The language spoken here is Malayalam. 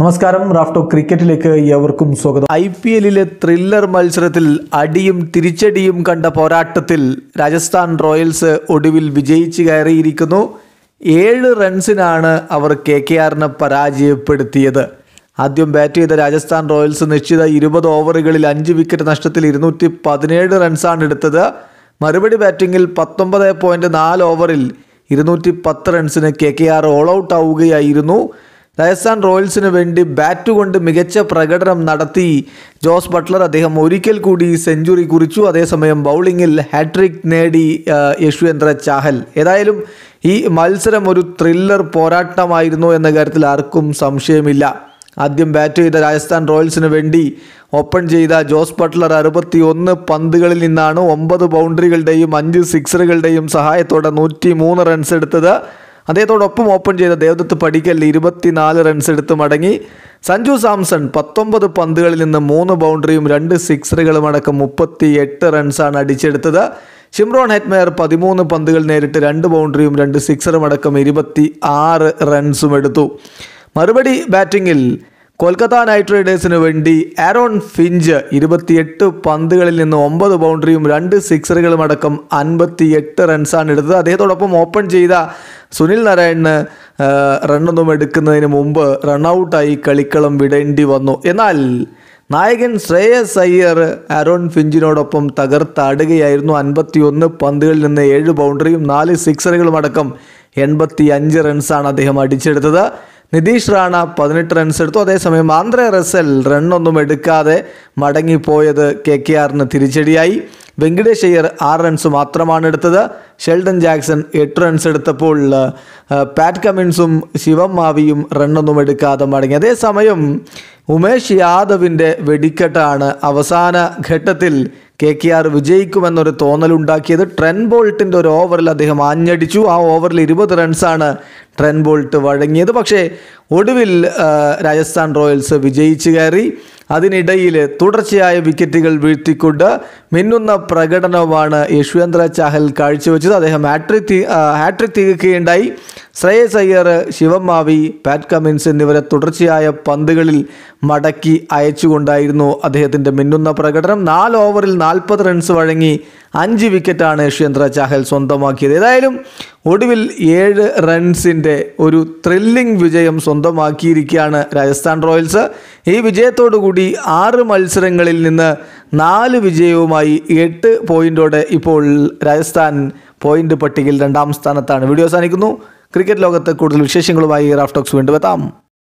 നമസ്കാരം റാഫ്റ്റോ ക്രിക്കറ്റിലേക്ക് ഏവർക്കും സ്വാഗതം ഐ പി എല്ലിലെ ത്രില്ലർ മത്സരത്തിൽ അടിയും തിരിച്ചടിയും കണ്ട പോരാട്ടത്തിൽ രാജസ്ഥാൻ റോയൽസ് ഒടുവിൽ വിജയിച്ചു കയറിയിരിക്കുന്നു ഏഴ് റൺസിനാണ് അവർ കെ കെ ആറിനെ പരാജയപ്പെടുത്തിയത് ആദ്യം ബാറ്റ് ചെയ്ത രാജസ്ഥാൻ റോയൽസ് നിശ്ചിത ഇരുപത് ഓവറുകളിൽ അഞ്ച് വിക്കറ്റ് നഷ്ടത്തിൽ ഇരുന്നൂറ്റി പതിനേഴ് റൺസാണ് എടുത്തത് മറുപടി ബാറ്റിങ്ങിൽ പത്തൊമ്പത് പോയിന്റ് നാല് ഓവറിൽ ഇരുന്നൂറ്റി പത്ത് റൺസിന് K K R all out ആവുകയായിരുന്നു രാജസ്ഥാൻ റോയൽസിന് വേണ്ടി ബാറ്റ് കൊണ്ട് മികച്ച പ്രകടനം നടത്തി ജോസ് ബട്ട്ലർ അദ്ദേഹം ഒരിക്കൽ കൂടി സെഞ്ചുറി കുറിച്ചു അതേസമയം ബൗളിങ്ങിൽ ഹാട്രിക് നേടി യശ്വേന്ദ്ര ചാഹൽ ഏതായാലും ഈ മത്സരം ഒരു ത്രില്ലർ പോരാട്ടമായിരുന്നു എന്ന കാര്യത്തിൽ ആർക്കും സംശയമില്ല ആദ്യം ബാറ്റ് ചെയ്ത രാജസ്ഥാൻ റോയൽസിന് വേണ്ടി ഓപ്പൺ ചെയ്ത ജോസ് ബട്ട്ലർ അറുപത്തി ഒന്ന് പന്തുകളിൽ നിന്നാണ് ഒമ്പത് ബൗണ്ടറികളുടെയും അഞ്ച് സിക്സറുകളുടെയും സഹായത്തോടെ നൂറ്റി മൂന്ന് റൺസ് എടുത്തത് അദ്ദേഹത്തോടൊപ്പം ഓപ്പൺ ചെയ്ത ദേവദത്ത് പടിക്കൽ ഇരുപത്തിനാല് റൺസ് എടുത്ത് മടങ്ങി സഞ്ജു സാംസൺ പത്തൊമ്പത് പന്തുകളിൽ നിന്ന് മൂന്ന് ബൗണ്ടറിയും രണ്ട് സിക്സറുകളും അടക്കം മുപ്പത്തി എട്ട് റൺസാണ് അടിച്ചെടുത്തത് ഷിംറോൺ ഹെറ്റ്മെയർ പതിമൂന്ന് പന്തുകൾ നേരിട്ട് രണ്ട് ബൗണ്ടറിയും രണ്ട് സിക്സറും അടക്കം ഇരുപത്തി ആറ് റൺസും എടുത്തു മറുപടി ബാറ്റിങ്ങിൽ കൊൽക്കത്ത നൈറ്റ് റൈഡേഴ്സിന് വേണ്ടി ആരോൺ ഫിഞ്ച് ഇരുപത്തിയെട്ട് പന്തുകളിൽ നിന്ന് ഒമ്പത് ബൗണ്ടറിയും രണ്ട് സിക്സറുകളും അടക്കം അൻപത്തിയെട്ട് റൺസാണ് എടുത്തത് അദ്ദേഹത്തോടൊപ്പം ഓപ്പൺ ചെയ്ത സുനിൽ നാരായണന് റണ്ണൊന്നും എടുക്കുന്നതിന് മുമ്പ് റണ്ണൌട്ടായി കളിക്കളം വിടേണ്ടി വന്നു എന്നാൽ നായകൻ ശ്രേയസ് അയ്യർ ആരോൺ ഫിഞ്ചിനോടൊപ്പം തകർത്താടുകയായിരുന്നു അൻപത്തിയൊന്ന് പന്തുകളിൽ നിന്ന് ഏഴ് ബൗണ്ടറിയും നാല് സിക്സറുകളും അടക്കം എൺപത്തി അഞ്ച് റൺസാണ് അദ്ദേഹം അടിച്ചെടുത്തത് നിതീഷ് റാണ പതിനെട്ട് റൺസ് എടുത്തു അതേസമയം ആന്ധ്ര റസൽ റണ്ണൊന്നും എടുക്കാതെ മടങ്ങിപ്പോയത് കെ കെ ആറിന് തിരിച്ചടിയായി വെങ്കടേഷ് അയ്യർ ആറ് റൺസ് മാത്രമാണ് എടുത്തത് ഷെൽഡൻ ജാക്സൺ എട്ട് റൺസ് എടുത്തപ്പോൾ പാറ്റ് കമിൻസും ശിവം മാവിയും റണ്ണൊന്നും എടുക്കാതെ മടങ്ങി അതേസമയം ഉമേഷ് യാദവിൻ്റെ വെടിക്കെട്ടാണ് അവസാന ഘട്ടത്തിൽ കെ കെ ആർ വിജയിക്കുമെന്നൊരു തോന്നലുണ്ടാക്കിയത് ട്രെൻ ബോൾട്ടിൻ്റെ ഒരു ഓവറിൽ അദ്ദേഹം ആഞ്ഞടിച്ചു ആ ഓവറിൽ ഇരുപത് റൺസാണ് ട്രെൻ ബോൾട്ട് വഴങ്ങിയത് പക്ഷേ ഒടുവിൽ രാജസ്ഥാൻ റോയൽസ് വിജയിച്ചു കയറി അതിനിടയിൽ തുടർച്ചയായ വിക്കറ്റുകൾ വീഴ്ത്തിക്കൊണ്ട് മിന്നുന്ന പ്രകടനവുമാണ് യശ്വേന്ദ്ര ചഹൽ കാഴ്ചവെച്ചത് അദ്ദേഹം ഹാട്രിക് ഹാട്രിക് തികക്കുകയുണ്ടായി ശ്രേയസ് അയ്യർ ശിവമാവി പാറ്റ് കമിൻസ് എന്നിവരെ തുടർച്ചയായ പന്തുകളിൽ മടക്കി അയച്ചുകൊണ്ടായിരുന്നു അദ്ദേഹത്തിൻ്റെ മിന്നുന്ന പ്രകടനം നാല് ഓവറിൽ നാൽപ്പത് റൺസ് വഴങ്ങി അഞ്ച് വിക്കറ്റാണ് യശ്വേന്ദ്ര ചാഹൽ സ്വന്തമാക്കിയത് ഏതായാലും ഒടുവിൽ ഏഴ് റൺസിൻ്റെ ഒരു ത്രില്ലിംഗ് വിജയം സ്വന്തമാക്കിയിരിക്കുകയാണ് രാജസ്ഥാൻ റോയൽസ് ഈ വിജയത്തോടുകൂടി ആറ് മത്സരങ്ങളിൽ നിന്ന് നാല് വിജയവുമായി എട്ട് പോയിൻറ്റോടെ ഇപ്പോൾ രാജസ്ഥാൻ പോയിൻ്റ് പട്ടികയിൽ രണ്ടാം സ്ഥാനത്താണ് വീഡിയോ അവസാനിക്കുന്നു ക്രിക്കറ്റ് ലോകത്ത് കൂടുതൽ വിശേഷങ്ങളുമായി റാഫ്റ്റോക്സ് വീണ്ടും എത്താം